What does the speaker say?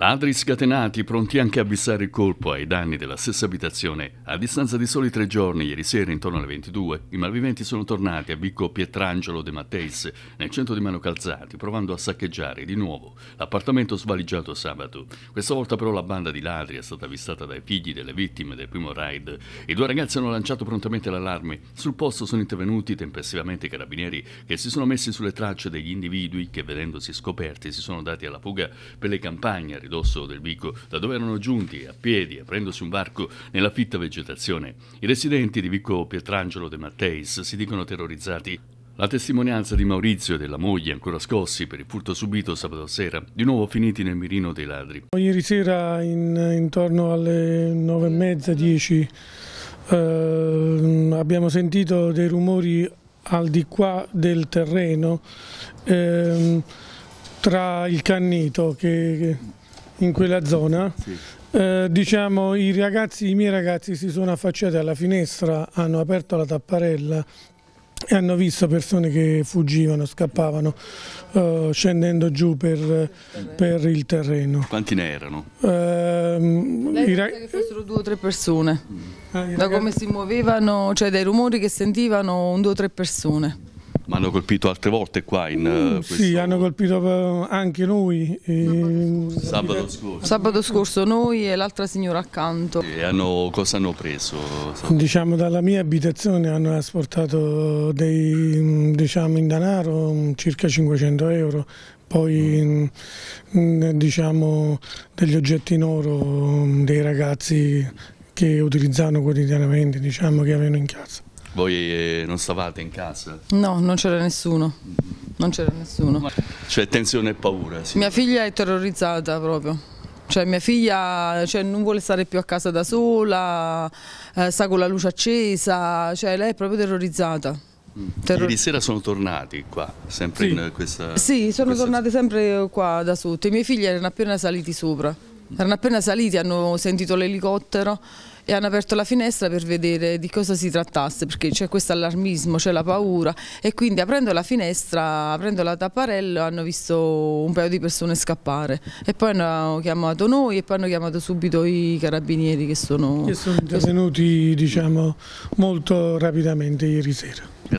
Ladri scatenati, pronti anche a bissare il colpo ai danni della stessa abitazione. A distanza di soli tre giorni, ieri sera intorno alle 22, i malviventi sono tornati a Vico Pietrangelo De Matteis, nel centro di Mano Calzati, provando a saccheggiare di nuovo l'appartamento svaligiato sabato. Questa volta però la banda di ladri è stata avvistata dai figli delle vittime del primo raid. I due ragazzi hanno lanciato prontamente l'allarme. Sul posto sono intervenuti tempestivamente i carabinieri che si sono messi sulle tracce degli individui che vedendosi scoperti si sono dati alla fuga per le campagne ridosso del Vico, da dove erano giunti a piedi, aprendosi un varco nella fitta vegetazione. I residenti di Vico Pietrangelo De Matteis si dicono terrorizzati la testimonianza di Maurizio e della moglie, ancora scossi per il furto subito sabato sera, di nuovo finiti nel mirino dei ladri. Ieri sera, in, intorno alle nove 9.30-10, eh, abbiamo sentito dei rumori al di qua del terreno, eh, tra il canneto che, che in quella zona. Sì. Eh, diciamo, i, ragazzi, i miei ragazzi si sono affacciati alla finestra, hanno aperto la tapparella e hanno visto persone che fuggivano, scappavano eh, scendendo giù per, per, il terreno. Quanti ne erano? Eh, Lei ra- che fossero due o tre persone, mm. ah, da come si muovevano, cioè dai rumori che sentivano un due o tre persone. Ma hanno colpito altre volte qua in mm, eh, questo... Sì, hanno colpito anche noi. E... Eh. Sabato scorso. Sabato scorso noi e l'altra signora accanto. E hanno, cosa hanno preso? Diciamo dalla mia abitazione hanno asportato dei, mm, diciamo, in denaro mm, circa 500 euro, poi mm. diciamo degli oggetti in oro dei ragazzi che utilizzano quotidianamente, diciamo che avevano in casa. Voi eh, non stavate in casa? No, non c'era nessuno. Non c'era nessuno. Cioè tensione e paura? Sì. Mia figlia è terrorizzata proprio. Cioè mia figlia cioè, non vuole stare più a casa da sola, eh, sta con la luce accesa, cioè lei è proprio terrorizzata. Mm. Terror... Ieri sera sono tornati qua, sempre sì. in eh, questa... Sì, sono questa... tornati sempre qua da sotto. I miei figli erano appena saliti sopra. Erano appena saliti, hanno sentito l'elicottero e hanno aperto la finestra per vedere di cosa si trattasse perché c'è questo allarmismo, c'è la paura e quindi aprendo la finestra, aprendo la tapparello hanno visto un paio di persone scappare e poi hanno chiamato noi e poi hanno chiamato subito i carabinieri che sono, che sono intervenuti diciamo, molto rapidamente ieri sera.